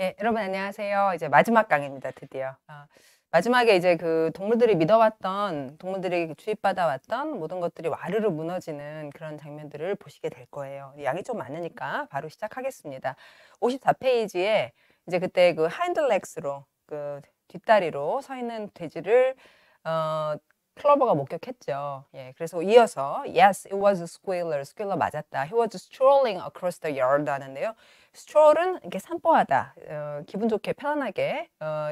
예, 여러분 안녕하세요. 이제 마지막 강의입니다. 드디어. 어, 마지막에 이제 그 동물들이 믿어왔던 동물들이 주입받아왔던 모든 것들이 와르르 무너지는 그런 장면들을 보시게 될 거예요. 양이 좀 많으니까 바로 시작하겠습니다. 54페이지에 이제 그때 그 하인들렉스로 그 뒷다리로 서 있는 돼지를 어 클로버가 목격했죠. 예, 그래서 이어서 Yes, it was a squealer. 스quealer 맞았다. He was strolling across the yard 하는데요. stroll은 이렇게 산보하다. 어, 기분 좋게 편안하게 어,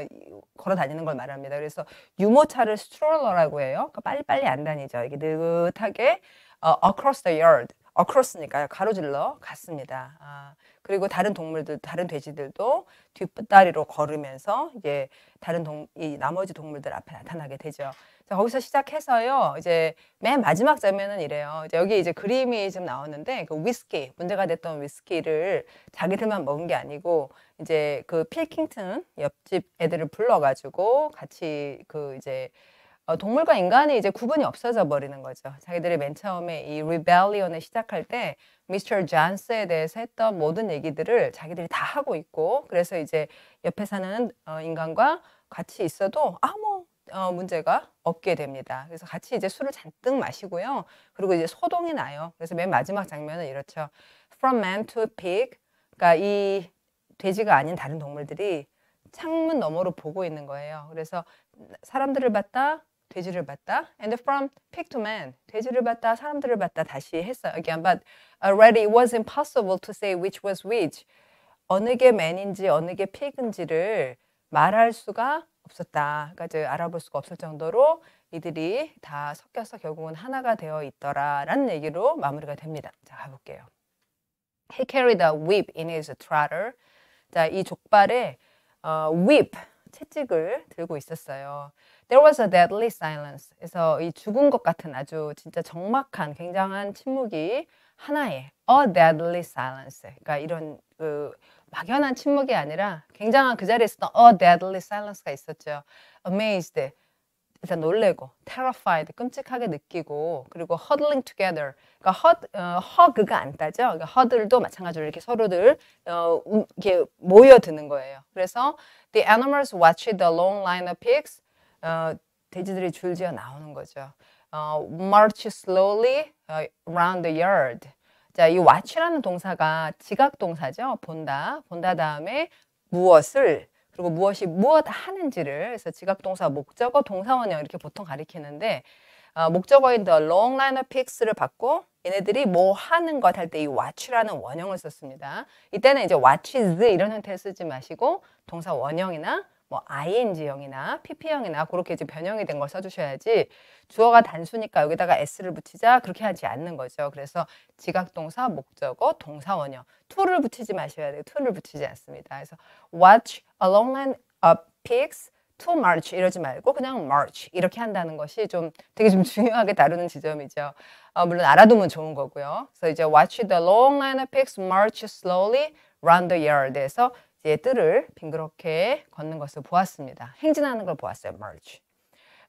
걸어 다니는 걸 말합니다. 그래서 유모차를 stroller라고 해요. 그러니까 빨리빨리 안 다니죠. 이게 느긋하게 어, across the yard. across니까요. 가로질러 갔습니다. 아, 그리고 다른 동물들, 다른 돼지들도 뒷다리로 걸으면서 이제 다른 동, 이 나머지 동물들 앞에 나타나게 되죠. 자, 거기서 시작해서요. 이제 맨 마지막 장면은 이래요. 이제 여기 이제 그림이 좀 나오는데 그 위스키 문제가 됐던 위스키를 자기들만 먹은 게 아니고 이제 그 필킹튼 옆집 애들을 불러가지고 같이 그 이제 어, 동물과 인간의 이제 구분이 없어져 버리는 거죠. 자기들이 맨 처음에 이 리벨리언을 시작할 때 미스터 잔스에 대해서 했던 모든 얘기들을 자기들이 다 하고 있고 그래서 이제 옆에 사는 어, 인간과 같이 있어도 아무 어, 문제가 없게 됩니다. 그래서 같이 이제 술을 잔뜩 마시고요. 그리고 이제 소동이 나요. 그래서 맨 마지막 장면은 이렇죠. From man to pig. 그러니까 이 돼지가 아닌 다른 동물들이 창문 너머로 보고 있는 거예요. 그래서 사람들을 봤다 돼지를 봤다. And from pig to man, 돼지를 봤다, 사람들을 봤다 다시 했어요. Again, but already it was impossible to say which was which. 어느 게 man인지 어느 게 pig인지를 말할 수가 없었다. 그러니까 알아볼 수가 없을 정도로 이들이 다 섞여서 결국은 하나가 되어 있더라라는 얘기로 마무리가 됩니다. 자, 가볼게요. He carried a whip in his trotter. 자, 이 족발에 어, whip 채찍을 들고 있었어요. There was a deadly silence. 그래서 이 죽은 것 같은 아주 진짜 적막한 굉장한 침묵이 하나의 a deadly silence. 그러니까 이런 그 막연한 침묵이 아니라 굉장한 그 자리에 있 a deadly silence가 있었죠. Amazed. 일단 놀래고 terrified 끔찍하게 느끼고 그리고 huddling together 그러니까 hud, 어, hug가 안 따죠. 그러니까 huddle도 마찬가지로 이렇게 서로들 어, 이렇게 모여드는 거예요. 그래서 the animals watch the long line of pigs 어, 돼지들이 줄지어 나오는 거죠. 어, march slowly around the yard. 자, 이 watch라는 동사가 지각 동사죠. 본다. 본다 다음에 무엇을 그리고 무엇이 무엇 하는지를 그래서 지각동사 목적어 동사원형 이렇게 보통 가리키는데 어, 목적어인 the long line of p i c s 를 받고 얘네들이 뭐 하는 것 할 때 이 watch라는 원형을 썼습니다. 이때는 이제 watches 이런 형태를 쓰지 마시고 동사 원형이나 뭐 ing형이나 pp형이나 그렇게 이제 변형이 된 걸 써주셔야지 주어가 단수니까 여기다가 s를 붙이자 그렇게 하지 않는 거죠. 그래서 지각동사, 목적어, 동사원형 to를 붙이지 마셔야 돼요. to를 붙이지 않습니다. 그래서 watch a long line of pigs to march 이러지 말고 그냥 march 이렇게 한다는 것이 좀 되게 좀 중요하게 다루는 지점이죠. 어, 물론 알아두면 좋은 거고요. 그래서 이제 watch the long line of pigs march slowly round the yard에서 이제 뜰을 빙그렇게 걷는 것을 보았습니다. 행진하는 걸 보았어요. merge.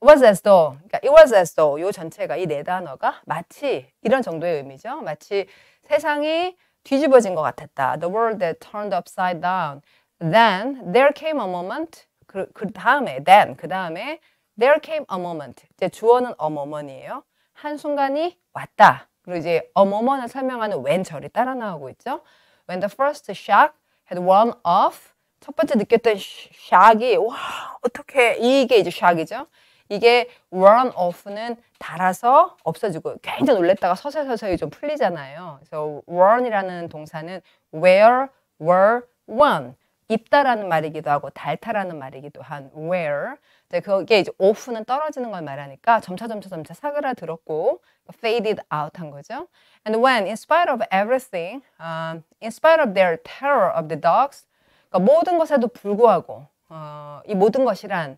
It was as though. 그러니까 it was as though. 요 전체가 이 네 단어가 마치 이런 정도의 의미죠. 마치 세상이 뒤집어진 것 같았다. The world that turned upside down. Then there came a moment. 그, 그 다음에 then 그 다음에 there came a moment. 이제 주어는 a moment이에요. 한 순간이 왔다. 그리고 이제 a moment을 설명하는 when 절이 따라 나오고 있죠. When the first shock had one off. 첫 번째 느꼈던 샥이 와 어떻게 이게 이제 샥이죠. 이게 run off는 달아서 없어지고 굉장히 놀랬다가 서서히 서서히 좀 풀리잖아요. 그래서 run이라는 동사는 where, were, one 입다라는 말이기도 하고 닳다라는 말이기도 한 where 그게 이제 off는 떨어지는 걸 말하니까 점차 점차 점차 사그라들었고 faded out 한 거죠. And when in spite of everything, um, in spite of their terror of the dogs, 그러니까 모든 것에도 불구하고 어, 이 모든 것이란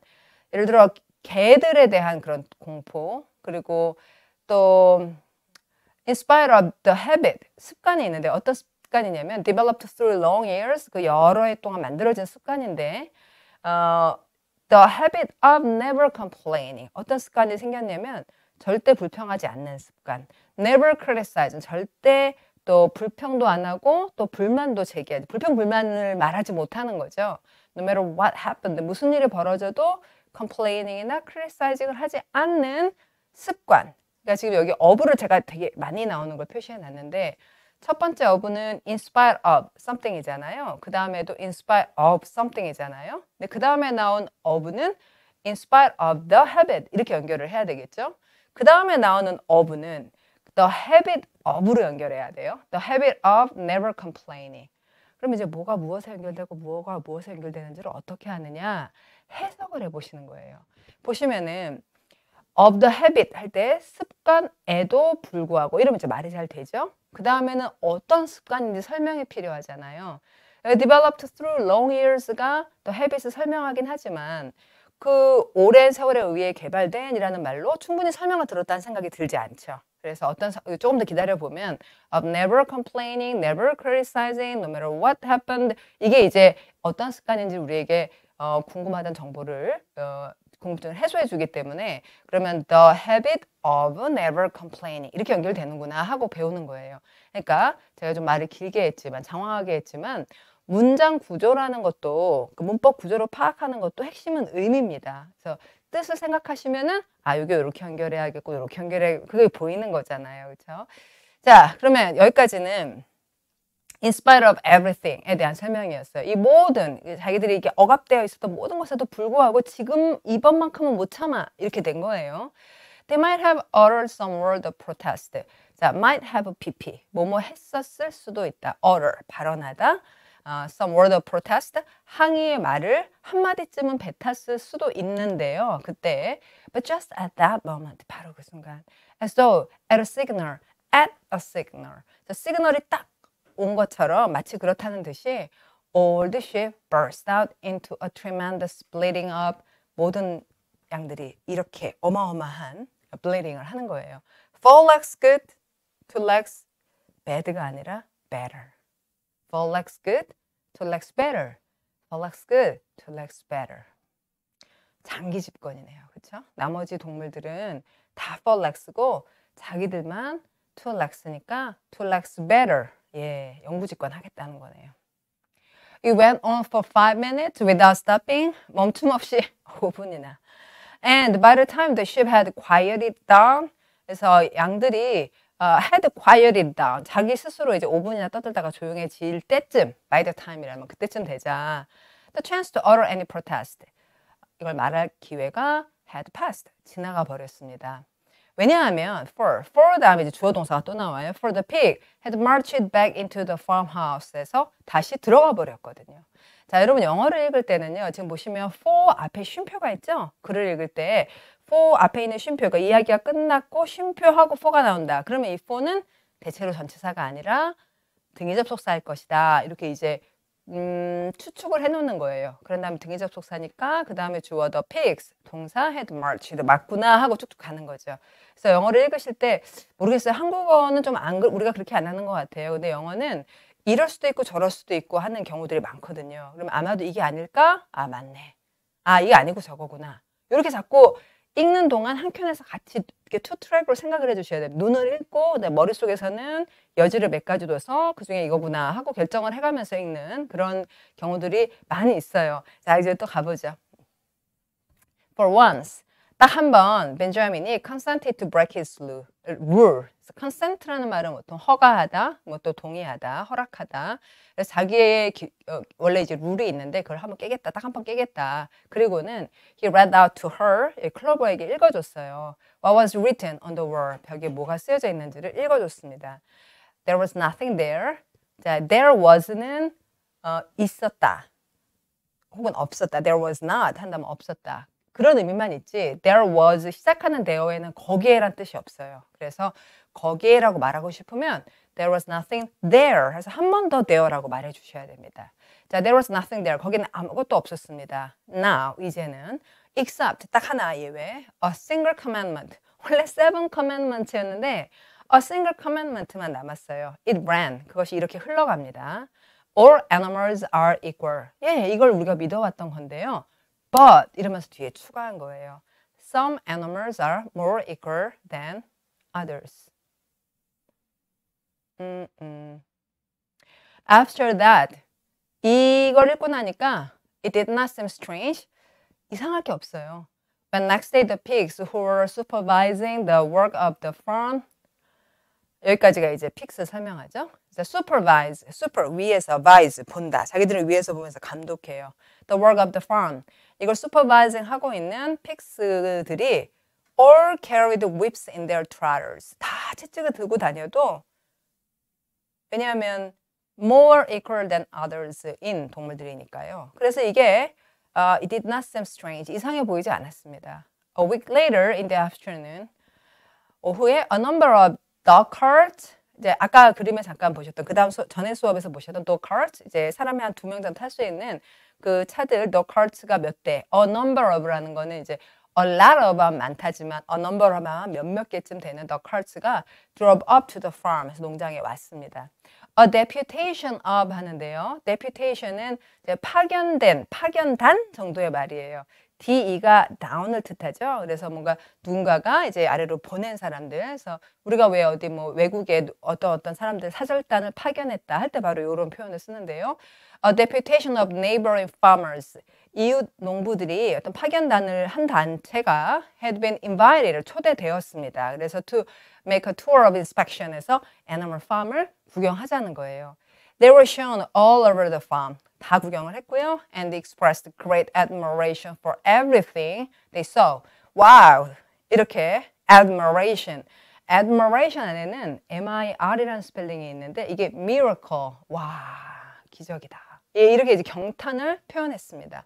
예를 들어 개들에 대한 그런 공포 그리고 또 in spite of the habit 습관이 있는데 어떤 습관이냐면 developed through long years 그 여러 해 동안 만들어진 습관인데 어, the habit of never complaining 어떤 습관이 생겼냐면 절대 불평하지 않는 습관 never criticize 절대 또 불평도 안 하고 또 불만도 제기하지 불평 불만을 말하지 못하는 거죠 no matter what happened 무슨 일이 벌어져도 complaining이나 criticizing을 하지 않는 습관 그러니까 지금 여기 어부를 제가 되게 많이 나오는 걸 표시해 놨는데 첫 번째 어부는 inspire of something이잖아요. 그 다음에도 inspire of something이잖아요. 근데 그 다음에 나온 of는 inspire of the habit 이렇게 연결을 해야 되겠죠. 그 다음에 나오는 of는 the habit of로 연결해야 돼요. the habit of never complaining. 그럼 이제 뭐가 무엇에 연결되고 뭐가 무엇에 연결되는지를 어떻게 하느냐 해석을 해보시는 거예요. 보시면은 of the habit 할 때 습관에도 불구하고 이러면 이제 말이 잘 되죠. 그 다음에는 어떤 습관인지 설명이 필요하잖아요. 예, developed through long years가 또 habit을 설명하긴 하지만 그 오랜 세월에 의해 개발된이라는 말로 충분히 설명을 들었다는 생각이 들지 않죠. 그래서 어떤 조금 더 기다려 보면 of never complaining, never criticizing, no matter what happened 이게 이제 어떤 습관인지 우리에게 어, 궁금하던 정보를 어, 공금증을 해소해 주기 때문에 그러면 the habit of never complaining 이렇게 연결되는구나 하고 배우는 거예요. 그러니까 제가 좀 말을 길게 했지만 장황하게 했지만 문장 구조라는 것도 그 문법 구조로 파악하는 것도 핵심은 의미입니다. 그래서 뜻을 생각하시면은 아 요게 이렇게 연결해야겠고 이렇게 연결해 그게 보이는 거잖아요, 그렇죠? 자 그러면 여기까지는 in spite of everything에 대한 설명이었어요. 이 모든 자기들이 이게 억압되어 있었던 모든 것에도 불구하고 지금 이번만큼은 못 참아 이렇게 된 거예요. They might have uttered some word of protest. 자, might have pp. 뭐 뭐 했었을 수도 있다. utter 발언하다. Uh, some word of protest 항의의 말을 한마디쯤은 뱉었을 수도 있는데요. 그때 but just at that moment 바로 그 순간 as though at a signal at a signal 자, 시그널이 딱온 것처럼 마치 그렇다는 듯이 all the sheep burst out into a tremendous bleeding up 모든 양들이 이렇게 어마어마한 bleeding을 하는 거예요. Four legs good, two legs bad가 아니라 better. Four legs good, two legs better. Four legs good, two legs better. 장기 집권이네요. 그렇죠? 나머지 동물들은 다 four legs고 자기들만 two legs니까 two legs better. 예, 영부직관 하겠다는 거네요. It went on for five minutes without stopping. 멈춤 없이 5분이나. And by the time the ship had quieted down, 그래서 양들이 uh, had quieted down, 자기 스스로 이제 5분이나 떠들다가 조용해질 때쯤, by the time이라면 그때쯤 되자. The chance to utter any protest. 이걸 말할 기회가 had passed, 지나가 버렸습니다. 왜냐하면 for, for 다음에 이제 주어 동사가 또 나와요. For the pig had marched back into the farmhouse에서 다시 들어가 버렸거든요. 자, 여러분 영어를 읽을 때는요. 지금 보시면 for 앞에 쉼표가 있죠? 글을 읽을 때 for 앞에 있는 쉼표, 가 이야기가 끝났고 쉼표하고 for가 나온다. 그러면 이 for는 대체로 전체사가 아니라 등이 접속사일 것이다. 이렇게 이제 음, 추측을 해놓는 거예요. 그런 다음에 등이접속사니까 그 다음에 주어 더 h e pigs 동사 had march도 맞구나 하고 쭉쭉 가는 거죠. 그래서 영어를 읽으실 때 모르겠어요. 한국어는 좀 안 우리가 그렇게 안 하는 것 같아요. 근데 영어는 이럴 수도 있고 저럴 수도 있고 하는 경우들이 많거든요. 그럼 아마도 이게 아닐까? 아 맞네. 아 이게 아니고 저거구나. 이렇게 자꾸 읽는 동안 한 켠에서 같이 이게 렇투 트랙으로 생각을 해주셔야 돼요. 눈을 읽고 내 네, 머릿속에서는 여지를 몇 가지 둬서 그중에 이거구나 하고 결정을 해가면서 읽는 그런 경우들이 많이 있어요. 자 이제 또 가보죠. For once, 딱한번 벤자민이 consented to break his rule. consent라는 말은 보통 허가하다, 뭐 또 동의하다, 허락하다. 그래서 자기의 기, 어, 원래 이제 룰이 있는데 그걸 한 번 깨겠다, 딱 한 번 깨겠다. 그리고는 he read out to her, 클로버에게 읽어줬어요. What was written on the wall, 벽에 뭐가 쓰여져 있는지를 읽어줬습니다. There was nothing there. 자, there was는 어, 있었다. 혹은 없었다. There was not 한다면 없었다. 그런 의미만 있지 there was 시작하는 there에는 거기에란 뜻이 없어요. 그래서 거기에라고 말하고 싶으면 there was nothing there 해서 한 번 더 there라고 말해 주셔야 됩니다. 자, there was nothing there. 거기는 아무것도 없었습니다. now 이제는 except 딱 하나 예외 a single commandment. 원래 seven commandment였는데 a single commandment만 남았어요. it ran. 그것이 이렇게 흘러갑니다. all animals are equal. 예, 이걸 우리가 믿어왔던 건데요. but 이러면서 뒤에 추가한 거예요. Some animals are more equal than others. 음, 음. After that, 이걸 읽고 나니까 it did not seem strange. 이상할 게 없어요. But next day the pigs who were supervising the work of the farm 여기까지가 이제 픽스 설명하죠. 이제 supervise, super 위에서 vise 본다. 자기들을 위에서 보면서 감독해요. The work of the farm 이걸 supervising 하고 있는 픽스들이 all carried whips in their trotters. 다 채찍을 들고 다녀도 왜냐하면 more equal than others in 동물들이니까요. 그래서 이게 uh, it did not seem strange. 이상해 보이지 않았습니다. A week later in the afternoon, 오후에 a number of dog carts 이제 아까 그림에 잠깐 보셨던 그다음 전에 수업에서 보셨던 또 c a 이제 사람이 한 두 명 정도 탈 수 있는 그 차들 the 가몇 대, a number of라는 거는 이제 a lot of 많다지만 a number 하면 몇몇 개쯤 되는 더 h e 가 drove up to the farm 에서 농장에 왔습니다. a deputation of 하는데요. deputation은 파견된, 파견단 정도의 말이에요. DE가 down을 뜻하죠. 그래서 뭔가 누군가가 이제 아래로 보낸 사람들. 그래서 우리가 왜 어디 뭐 외국에 어떤 어떤 사람들 사절단을 파견했다 할 때 바로 이런 표현을 쓰는데요. A deputation of neighboring farmers. 이웃 농부들이 어떤 파견단을 한 단체가 had been invited, 초대되었습니다. 그래서 to make a tour of inspection 해서 animal farm을 구경하자는 거예요. They were shown all over the farm. 다 구경을 했고요. And they expressed great admiration for everything they saw. Wow! 이렇게 admiration. admiration 안에는 mir이라는 스펠링이 있는데 이게 miracle. 와, 기적이다. 예, 이렇게 이제 경탄을 표현했습니다.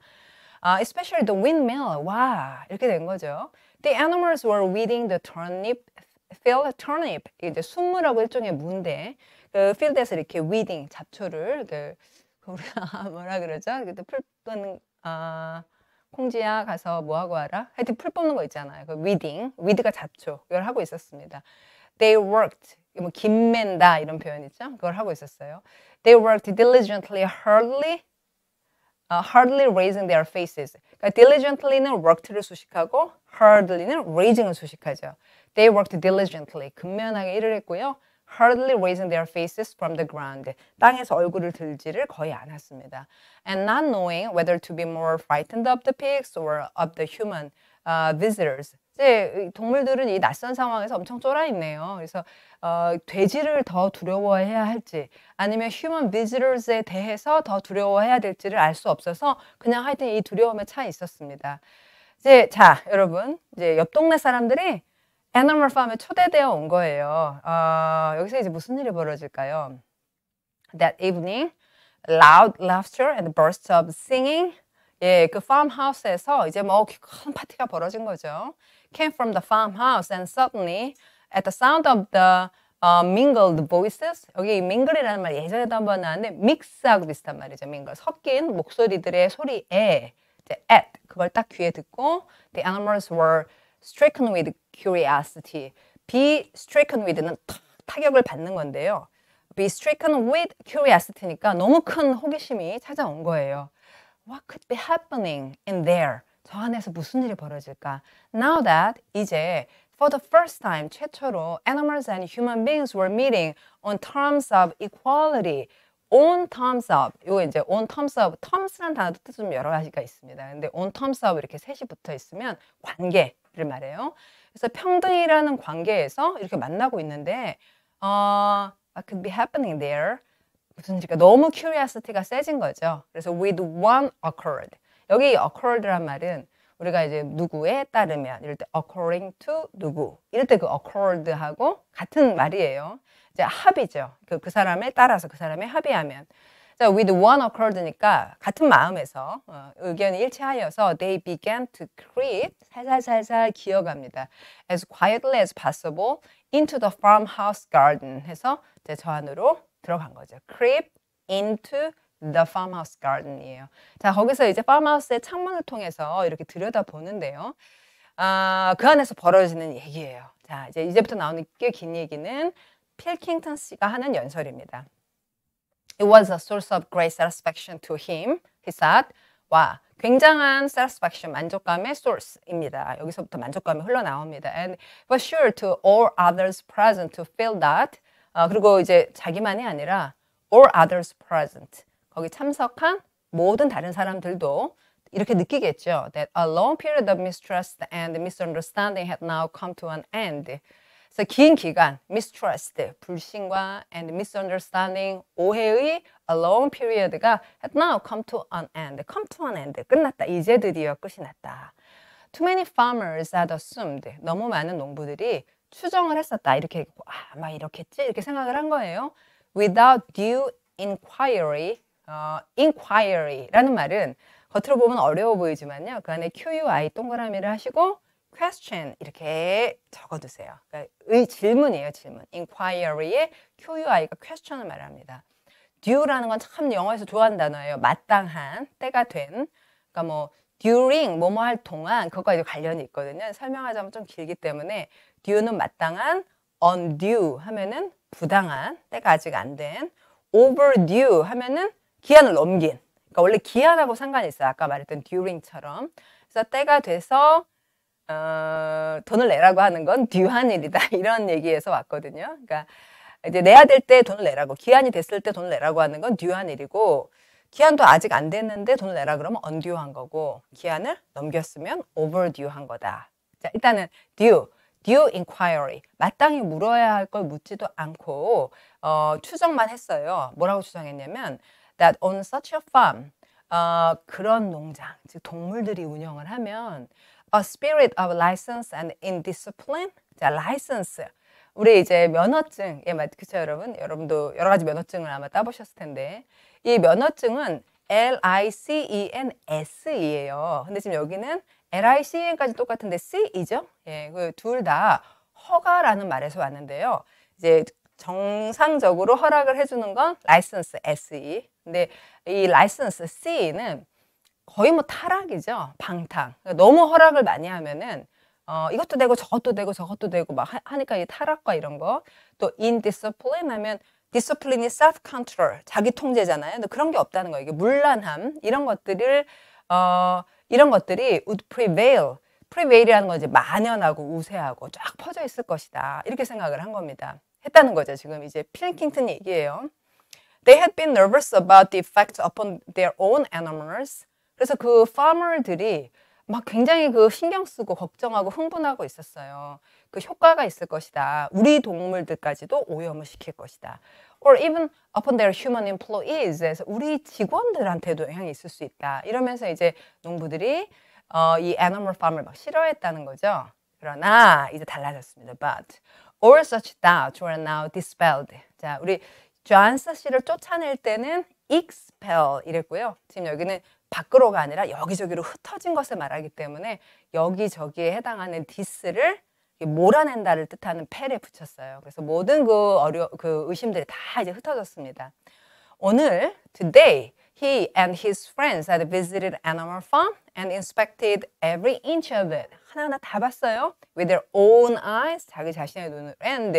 Uh, especially the windmill. 와, 이렇게 된 거죠. The animals were weeding the turnip field turnip. 이제 순무라고 일종의 무인데 그 필드에서 이렇게 weeding 잡초를 그 우리가 뭐라 그러죠? 그때 풀 뽑는 아 콩지야 가서 뭐 하고 와라? 하여튼 풀 뽑는 거 있잖아요. 그 위딩, 위드가 잡초 이걸 하고 있었습니다. They worked 뭐 김맨다 이런 표현 있죠? 그걸 하고 있었어요. They worked diligently, hardly, uh, hardly raising their faces. 그러니까 diligently는 worked를 수식하고 hardly는 raising을 수식하죠. They worked diligently, 근면하게 일을 했고요. hardly raising their faces from the ground. 땅에서 얼굴을 들지를 거의 않았습니다. And not knowing whether to be more frightened of the pigs or of the human uh, visitors. 이제 동물들은 이 낯선 상황에서 엄청 쫄아 있네요. 그래서 어, 돼지를 더 두려워해야 할지 아니면 human visitors에 대해서 더 두려워해야 될지를 알 수 없어서 그냥 하여튼 이 두려움에 차 있었습니다. 이제 자 여러분 이제 옆 동네 사람들이 애너멀 팜에 초대되어 온 거예요. 어, 여기서 이제 무슨 일이 벌어질까요? That evening, loud laughter and bursts of singing. 예, 그 farmhouse에서 이제 뭐 큰 파티가 벌어진 거죠. Came from the farmhouse and suddenly at the sound of the uh, mingled voices. 여기 mingle이라는 말 예전에도 한번 나왔는데 mix하고 비슷한 말이죠. mingle. 섞인 목소리들의 소리에 이제 at 그걸 딱 귀에 듣고 the animals were stricken with curiosity. be stricken with는 타격을 받는 건데요. be stricken with curiosity니까 너무 큰 호기심이 찾아온 거예요. What could be happening in there? 저 안에서 무슨 일이 벌어질까? Now that 이제 for the first time 최초로 animals and human beings were meeting on terms of equality. on terms of 요 이제 on terms of terms란 단어도 뜻좀 여러 가지가 있습니다. 근데 on terms of 이렇게 셋이 붙어 있으면 관계 를 말해요. 그래서 평등이라는 관계에서 이렇게 만나고 있는데 어, what could be happening there? 무슨 그니까 너무 curiosity가 세진 거죠. 그래서 with one accord. 여기 accord란 말은 우리가 이제 누구에 따르면 이럴 때 according to 누구 이럴 때그 accord하고 같은 말이에요. 이제 합이죠. 그, 그 사람에 따라서 그사람에 합의하면 자, with one accord니까 같은 마음에서 어, 의견이 일치하여서 they began to creep 살살살살 기어갑니다. as quietly as possible into the farmhouse garden 해서 이제 저 안으로 들어간 거죠. creep into The Farmhouse Garden이에요. 자, 거기서 이제 farmhouse의 창문을 통해서 이렇게 들여다보는데요. 아, 그 안에서 벌어지는 얘기예요. 자, 이제 이제부터 나오는 꽤 긴 얘기는 필킹턴 씨가 하는 연설입니다. It was a source of great satisfaction to him. He said, 와, 굉장한 satisfaction, 만족감의 source입니다. 여기서부터 만족감이 흘러나옵니다. And for sure to all others present to feel that. 어, 그리고 이제 자기만이 아니라 all others present. 거기 참석한 모든 다른 사람들도 이렇게 느끼겠죠. That a long period of mistrust and misunderstanding had now come to an end. 그래서 긴 기간 mistrust, 불신과 and misunderstanding, 오해의 a long period가 had now come to an end, come to an end, 끝났다. 이제 드디어 끝이 났다. Too many farmers had assumed, 너무 많은 농부들이 추정을 했었다. 이렇게 아, 막 이렇겠지? 이렇게 생각을 한 거예요. Without due inquiry, 어, inquiry라는 말은 겉으로 보면 어려워 보이지만요. 그 안에 QUI 동그라미를 하시고 question 이렇게 적어두세요. 그러니까 의 질문이에요, 질문. inquiry에 QUI가 question을 말합니다. due라는 건 참 영어에서 좋아하는 단어예요. 마땅한, 때가 된. 그러니까 뭐 during 뭐뭐 할 동안 그것과 이제 관련이 있거든요. 설명하자면 좀 길기 때문에 due는 마땅한, undue 하면은 부당한, 때가 아직 안 된, overdue 하면은 기한을 넘긴. 그러니까 원래 기한하고 상관이 있어요. 아까 말했던 during처럼. 그래서 때가 돼서 어, 돈을 내라고 하는 건 뒤한 일이다 이런 얘기에서 왔거든요. 그러니까 이제 내야 될 때 돈을 내라고 기한이 됐을 때 돈을 내라고 하는 건 뒤한 일이고 기한도 아직 안 됐는데 돈을 내라 그러면 언듀한 거고 기한을 넘겼으면 오버듀한 거다. 자 일단은 due, due inquiry 마땅히 물어야 할 걸 묻지도 않고 어, 추정만 했어요. 뭐라고 추정했냐면 that on such a farm 어, 그런 농장 즉 동물들이 운영을 하면 a spirit of license and indiscipline. 자, license. 우리 이제 면허증, 예, 맞, 그쵸, 여러분? 여러분도 여러 가지 면허증을 아마 따보셨을 텐데, 이 면허증은 L-I-C-E-N-S이에요. 근데 지금 여기는 L-I-C-E-N까지 똑같은데 C이죠? 예, 그 둘 다 허가라는 말에서 왔는데요. 이제 정상적으로 허락을 해주는 건 라이선스 SE. E. 근데 이 라이선스 C는 거의 뭐 타락이죠. 방탕. 그러니까 너무 허락을 많이 하면은 어, 이것도 되고 저것도 되고 저것도 되고 막 하, 니까이 타락과 이런 거. 또 indiscipline 하면 discipline이 self control, 자기 통제잖아요. 근데 그런 게 없다는 거예요. 이게 물란함 이런 것들을 어, 이런 것들이 would prevail. prevail이라는 건 이제 만연하고 우세하고 쫙 퍼져 있을 것이다. 이렇게 생각을 한 겁니다. 했다는 거죠. 지금 이제 필킹턴 얘기예요. They had been nervous about the effect upon their own animals. 그래서 그 farmer들이 막 굉장히 그 신경 쓰고 걱정하고 흥분하고 있었어요. 그 효과가 있을 것이다. 우리 동물들까지도 오염을 시킬 것이다. Or even upon their human employees. 그래서 우리 직원들한테도 영향이 있을 수 있다. 이러면서 이제 농부들이 어, 이 animal farm을 막 싫어했다는 거죠. 그러나 이제 달라졌습니다. But all such doubts were now dispelled. 자, 우리 존스 씨를 쫓아낼 때는 expel 이랬고요. 지금 여기는 밖으로가 아니라 여기저기로 흩어진 것을 말하기 때문에 여기저기에 해당하는 디스를 몰아낸다를 뜻하는 펠에 붙였어요. 그래서 모든 그 어려 그 의심들이 다 이제 흩어졌습니다. 오늘 today he and his friends had visited Animal Farm and inspected every inch of it. 하나하나 다 봤어요. With their own eyes, 자기 자신의 눈으로. And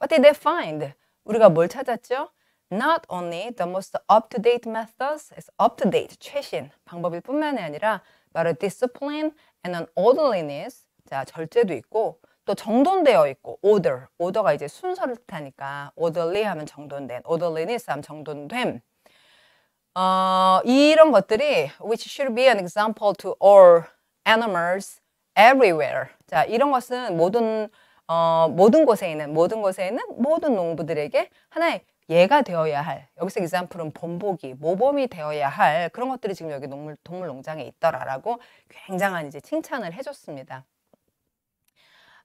what did they find? 우리가 뭘 찾았죠? not only the most up-to-date methods, is up-to-date, 최신 방법일 뿐만이 아니라 바로 discipline and an orderliness, 자, 절제도 있고 또 정돈되어 있고 order, order가 이제 순서를 뜻하니까 orderly 하면 정돈된, orderliness 하면 정돈됨. 어, 이런 것들이 which should be an example to all animals everywhere. 자, 이런 것은 모든 어, 모든 곳에 있는 모든 곳에 있는 모든 농부들에게 하나의 얘가 되어야 할 여기서 이산풀은 본보기 모범이 되어야 할 그런 것들이 지금 여기 동물 동물 농장에 있더라라고 굉장한 이제 칭찬을 해줬습니다.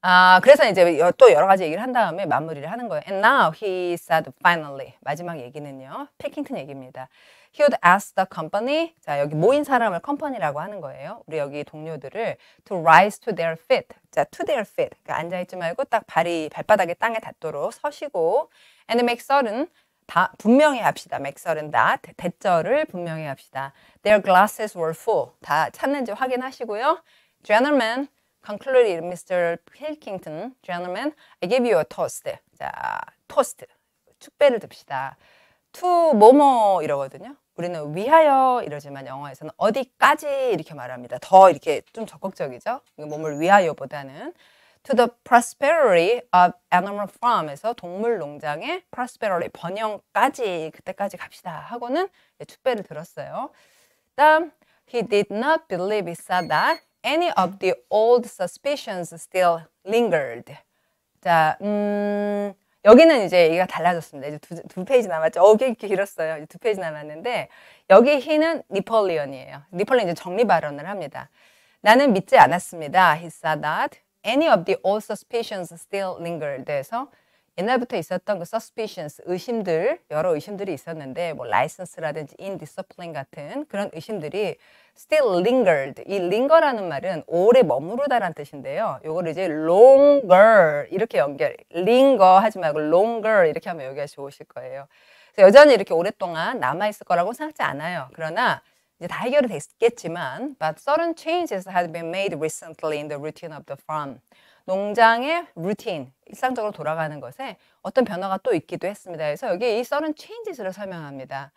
아 그래서 이제 또 여러 가지 얘기를 한 다음에 마무리를 하는 거예요. And now he said finally 마지막 얘기는요 패킹턴 얘기입니다. He would ask the company. 자, 여기 모인 사람을 컴퍼니라고 하는 거예요. 우리 여기 동료들을 to rise to their feet. 자, to their feet. 그러니까 앉아있지 말고 딱 발이 발바닥에 땅에 닿도록 서시고 and make certain 다 분명히 합시다. 맥설은 다 대절을 분명히 합시다. Their glasses were full. 다 찾는지 확인하시고요. Gentlemen, concluded Mr. Pilkington. Gentlemen, I give you a toast. 자, toast. 축배를 듭시다. to 뭐뭐 이러거든요. 우리는 위하여 이러지만 영어에서는 어디까지 이렇게 말합니다. 더 이렇게 좀 적극적이죠. 몸을 위하여보다는 to the prosperity of animal farm에서 동물 농장의 prosperity 번영까지 그때까지 갑시다 하고는 축배를 들었어요. 다음 he did not believe he said that any of the old suspicions still lingered. 자, 음, 여기는 이제 얘기가 달라졌습니다. 이제 두, 두 페이지 남았죠. 어, 이렇게 길었어요. 이제 두 페이지 남았는데 여기 히는 니폴리언이에요. 니폴리언 이제 정리 발언을 합니다. 나는 믿지 않았습니다. He said that any of the old suspicions still lingered. 그래서 옛날부터 있었던 그 suspicions, 의심들, 여러 의심들이 있었는데 뭐 license라든지 indiscipline 같은 그런 의심들이 still lingered. 이 linger라는 말은 오래 머무르다라는 뜻인데요. 요거를 이제 longer 이렇게 연결, linger 하지 말고 longer 이렇게 하면 여기가 좋으실 거예요. 그래서 여전히 이렇게 오랫동안 남아있을 거라고 생각지 않아요. 그러나 이제 다 해결이 됐겠지만 but certain changes have been made recently in the routine of the farm. 농장의 루틴, 일상적으로 돌아가는 것에 어떤 변화가 또 있기도 했습니다. 그래서 여기 이 썰은 changes를 설명합니다.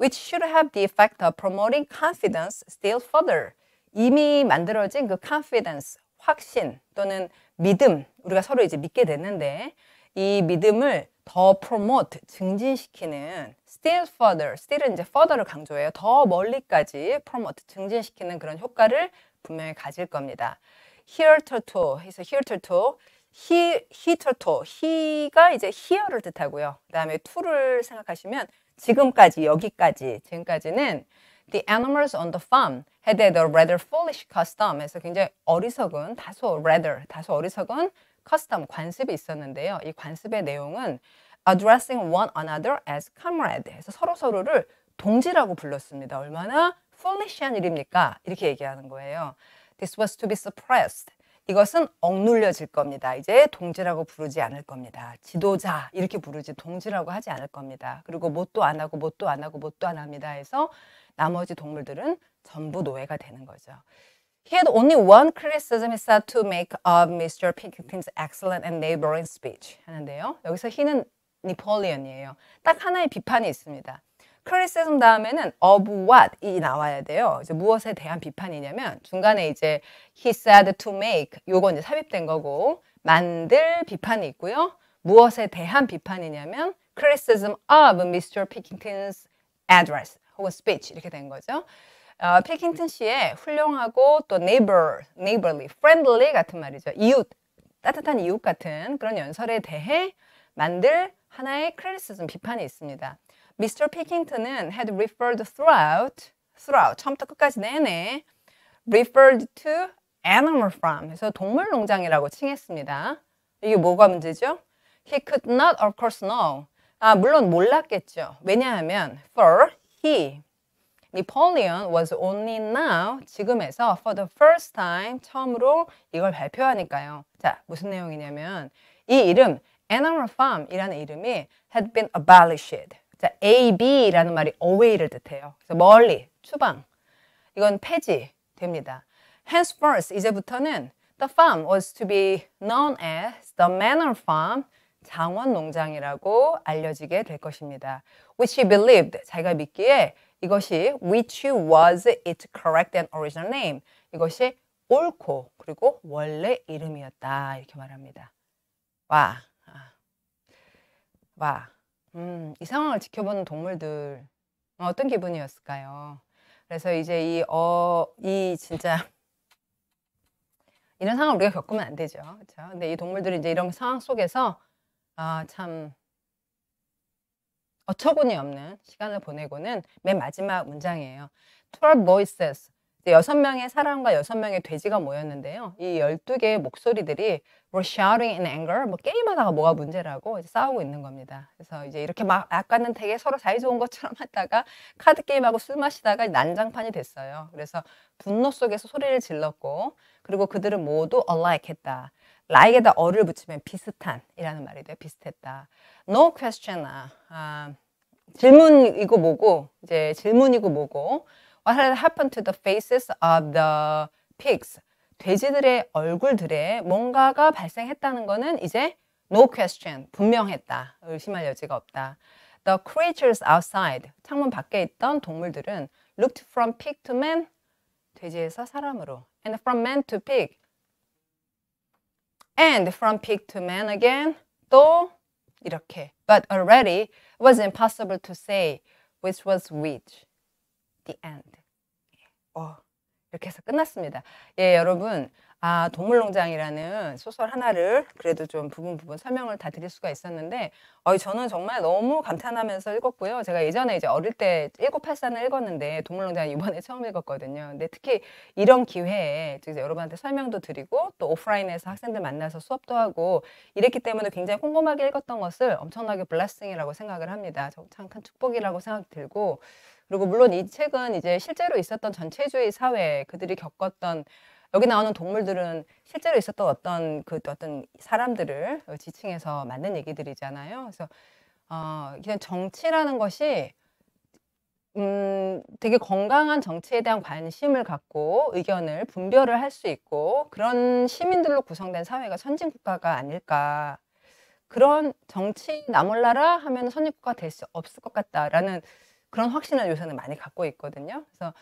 which should have the effect of promoting confidence still further. 이미 만들어진 그 confidence, 확신 또는 믿음, 우리가 서로 이제 믿게 됐는데 이 믿음을 더 promote, 증진시키는 still further, still은 이제 further를 강조해요. 더 멀리까지 promote, 증진시키는 그런 효과를 분명히 가질 겁니다. 히어터토 해서 히어털토 히, 히털토 히가 이제 히어를 뜻하고요. 그 다음에 투를 생각하시면 지금까지 여기까지 지금까지는 The animals on the farm had a rather foolish custom 해서 굉장히 어리석은 다소 rather 다소 어리석은 custom 관습이 있었는데요. 이 관습의 내용은 addressing one another as comrade 해서 서로서로를 동지라고 불렀습니다. 얼마나 foolish한 일입니까? 이렇게 얘기하는 거예요. This was to be suppressed. 이것은 억눌려질 겁니다. 이제 동지라고 부르지 않을 겁니다. 지도자 이렇게 부르지 동지라고 하지 않을 겁니다. 그리고 뭣도 뭐 안 하고 뭣도 뭐 안 하고 뭣도 뭐 안 합니다 해서 나머지 동물들은 전부 노예가 되는 거죠. He had only one criticism he said to make of Mr. Pinkerton's excellent and neighboring speech 하는데요. 여기서 he는 니폴리언이에요. 딱 하나의 비판이 있습니다. criticism 다음에는 of what이 나와야 돼요. 이제 무엇에 대한 비판이냐면 중간에 이제 he said to make 요건 이제 삽입된 거고 만들 비판이 있고요. 무엇에 대한 비판이냐면 criticism of Mr. Pickington's address 혹은 speech 이렇게 된 거죠. 어, 피킹튼 씨의 훌륭하고 또 neighbor, neighborly, friendly 같은 말이죠. 이웃, 따뜻한 이웃 같은 그런 연설에 대해 만들 하나의 크리티즘 비판이 있습니다. Mr. Pickington은 had referred throughout, throughout 처음부터 끝까지 내내 referred to animal farm 그래서 동물 농장이라고 칭했습니다. 이게 뭐가 문제죠? He could not of course know. 아 물론 몰랐겠죠. 왜냐하면 for he Napoleon was only now 지금에서 for the first time 처음으로 이걸 발표하니까요. 자 무슨 내용이냐면 이 이름 Animal Farm이라는 이름이 had been abolished. 자, AB라는 말이 away를 뜻해요. 그래서 멀리, 추방. 이건 폐지됩니다. Henceforth, 이제부터는 the farm was to be known as the manor farm, 장원 농장이라고 알려지게 될 것입니다. Which he believed, 자기가 믿기에 이것이 which was its correct and original name, 이것이 옳고 그리고 원래 이름이었다 이렇게 말합니다. 와, 와. 음, 이 상황을 지켜보는 동물들 어떤 기분이었을까요? 그래서 이제 이, 어, 이 진짜 이런 상황 우리가 겪으면 안 되죠. 그렇죠? 근데 이 동물들이 이제 이런 상황 속에서 아, 참 어처구니 없는 시간을 보내고는 맨 마지막 문장이에요. 12 voices. 여섯 명의 사람과 여섯 명의 돼지가 모였는데요. 이 열두 개의 목소리들이 were shouting in anger, 뭐 게임하다가 뭐가 문제라고 싸우고 있는 겁니다. 그래서 이제 이렇게 막 아까는 되게 서로 사이좋은 것처럼 하다가 카드 게임하고 술 마시다가 난장판이 됐어요. 그래서 분노 속에서 소리를 질렀고 그리고 그들은 모두 alike 했다. like에다 어를 붙이면 비슷한이라는 말이 돼요. 비슷했다. No question. 아, 질문이고 뭐고 이제 질문이고 뭐고 What had happened to the faces of the pigs? 돼지들의 얼굴들에 뭔가가 발생했다는 거는 이제 no question, 분명했다. 의심할 여지가 없다. The creatures outside, 창문 밖에 있던 동물들은 looked from pig to man, 돼지에서 사람으로 and from man to pig, and from pig to man again, 또 이렇게 but already was impossible to say which was which. the end. 예. 어, 이렇게 해서 끝났습니다. 예, 여러분. 아, 동물농장이라는 소설 하나를 그래도 좀 부분 부분 설명을 다 드릴 수가 있었는데, 어, 저는 정말 너무 감탄하면서 읽었고요. 제가 예전에 이제 어릴 때일곱팔4는 읽었는데, 동물농장 이번에 처음 읽었거든요. 근데 특히 이런 기회에 이제 여러분한테 설명도 드리고, 또 오프라인에서 학생들 만나서 수업도 하고, 이랬기 때문에 굉장히 꼼꼼하게 읽었던 것을 엄청나게 블라스팅이라고 생각을 합니다. 참큰 축복이라고 생각이 들고, 그리고 물론 이 책은 이제 실제로 있었던 전체주의 사회 그들이 겪었던 여기 나오는 동물들은 실제로 있었던 어떤 그 어떤 사람들을 지칭해서 만든 얘기들이잖아요. 그래서 어, 그냥 정치라는 것이 음, 되게 건강한 정치에 대한 관심을 갖고 의견을 분별을 할 수 있고 그런 시민들로 구성된 사회가 선진국가가 아닐까. 그런 정치 나몰라라 하면 선진국가 될 수 없을 것 같다라는 그런 확신을 요새는 많이 갖고 있거든요. 그래서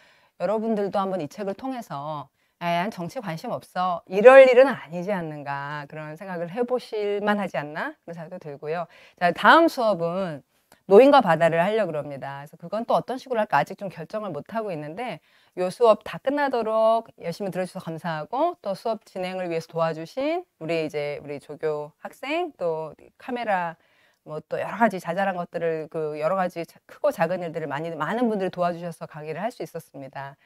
여러분들도 한번 이 책을 통해서 아난 정치 관심 없어. 이럴 일은 아니지 않는가. 그런 생각을 해보실만 하지 않나? 그런 생각도 들고요. 자, 다음 수업은 노인과 바다를 하려고 합니다. 그래서 그건 또 어떤 식으로 할까 아직 좀 결정을 못하고 있는데 요 수업 다 끝나도록 열심히 들어주셔서 감사하고 또 수업 진행을 위해서 도와주신 우리 이제 우리 조교 학생 또 카메라 뭐또 여러 가지 자잘한 것들을 그 여러 가지 크고 작은 일들을 많이 많은 분들이 도와주셔서 강의를 할 수 있었습니다.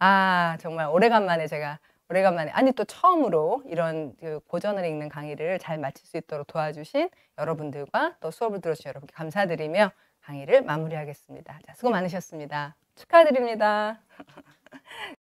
아 정말 오래간만에 제가 오래간만에 아니 또 처음으로 이런 그 고전을 읽는 강의를 잘 마칠 수 있도록 도와주신 여러분들과 또 수업을 들어주신 여러분께 감사드리며 강의를 마무리하겠습니다. 자, 수고 많으셨습니다. 축하드립니다.